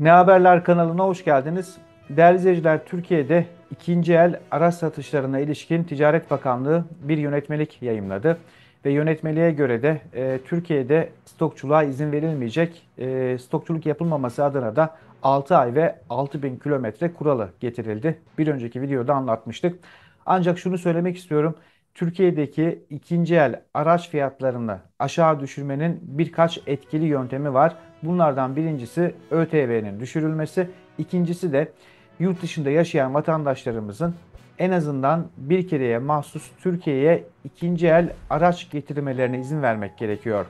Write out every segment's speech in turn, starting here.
Ne Haberler kanalına hoş geldiniz. Değerli izleyiciler, Türkiye'de ikinci el araç satışlarına ilişkin Ticaret Bakanlığı bir yönetmelik yayımladı. Ve yönetmeliğe göre de e, Türkiye'de stokçuluğa izin verilmeyecek, e, stokçuluk yapılmaması adına da 6 ay ve 6000 kilometre kuralı getirildi. Bir önceki videoda anlatmıştık. Ancak şunu söylemek istiyorum. Türkiye'deki ikinci el araç fiyatlarını aşağı düşürmenin birkaç etkili yöntemi var. Bunlardan birincisi ÖTV'nin düşürülmesi, ikincisi de yurt dışında yaşayan vatandaşlarımızın en azından bir kereye mahsus Türkiye'ye ikinci el araç getirmelerine izin vermek gerekiyor.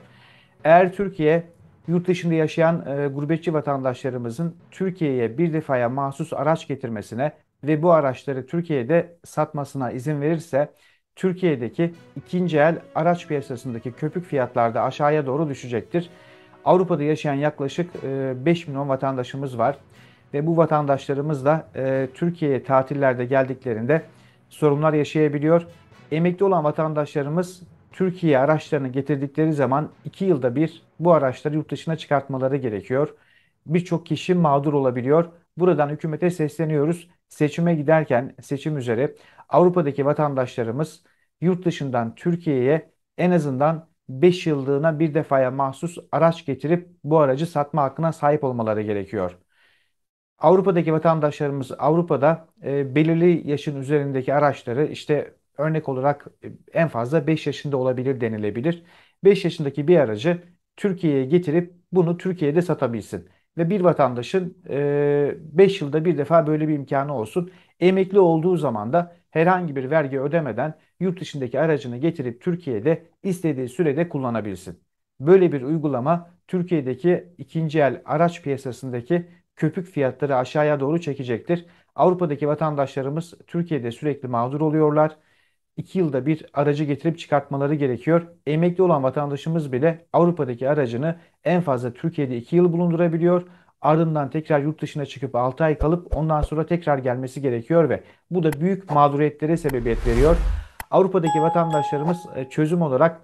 Eğer Türkiye yurt dışında yaşayan e, gurbetçi vatandaşlarımızın Türkiye'ye bir defaya mahsus araç getirmesine ve bu araçları Türkiye'de satmasına izin verirse Türkiye'deki ikinci el araç piyasasındaki köpük fiyatlarda aşağıya doğru düşecektir. Avrupa'da yaşayan yaklaşık 5 e, milyon vatandaşımız var ve bu vatandaşlarımız da e, Türkiye'ye tatillerde geldiklerinde sorunlar yaşayabiliyor. Emekli olan vatandaşlarımız Türkiye araçlarını getirdikleri zaman 2 yılda bir bu araçları yurt dışına çıkartmaları gerekiyor. Birçok kişi mağdur olabiliyor. Buradan hükümete sesleniyoruz. Seçime giderken seçim üzere Avrupa'daki vatandaşlarımız yurt dışından Türkiye'ye en azından 5 yıllığına bir defaya mahsus araç getirip bu aracı satma hakkına sahip olmaları gerekiyor. Avrupa'daki vatandaşlarımız Avrupa'da e, belirli yaşın üzerindeki araçları işte örnek olarak e, en fazla 5 yaşında olabilir denilebilir. 5 yaşındaki bir aracı Türkiye'ye getirip bunu Türkiye'de satabilsin ve bir vatandaşın 5 e, yılda bir defa böyle bir imkanı olsun. Emekli olduğu zaman da herhangi bir vergi ödemeden yurt dışındaki aracını getirip Türkiye'de istediği sürede kullanabilsin. Böyle bir uygulama Türkiye'deki ikinci el araç piyasasındaki köpük fiyatları aşağıya doğru çekecektir. Avrupa'daki vatandaşlarımız Türkiye'de sürekli mağdur oluyorlar. 2 yılda bir aracı getirip çıkartmaları gerekiyor. Emekli olan vatandaşımız bile Avrupa'daki aracını en fazla Türkiye'de 2 yıl bulundurabiliyor. Ardından tekrar yurt dışına çıkıp 6 ay kalıp ondan sonra tekrar gelmesi gerekiyor ve bu da büyük mağduriyetlere sebebiyet veriyor. Avrupa'daki vatandaşlarımız e, çözüm olarak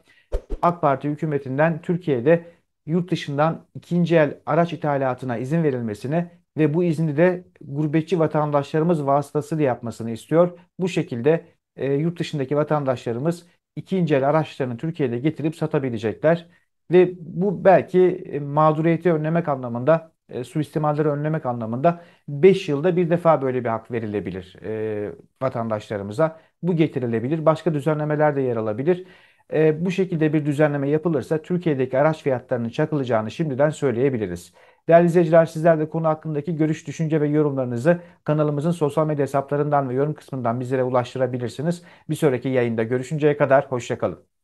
AK Parti hükümetinden Türkiye'de yurt dışından ikinci el araç ithalatına izin verilmesini ve bu izni de gurbetçi vatandaşlarımız vasıtasıyla yapmasını istiyor. Bu şekilde e, yurt dışındaki vatandaşlarımız ikinci el araçlarını Türkiye'de getirip satabilecekler. Ve bu belki e, mağduriyeti önlemek anlamında, e, suistimalleri önlemek anlamında 5 yılda bir defa böyle bir hak verilebilir e, vatandaşlarımıza. Bu getirilebilir. Başka düzenlemeler de yer alabilir. E, bu şekilde bir düzenleme yapılırsa Türkiye'deki araç fiyatlarının çakılacağını şimdiden söyleyebiliriz. Değerli izleyiciler sizler de konu hakkındaki görüş, düşünce ve yorumlarınızı kanalımızın sosyal medya hesaplarından ve yorum kısmından bizlere ulaştırabilirsiniz. Bir sonraki yayında görüşünceye kadar hoşçakalın.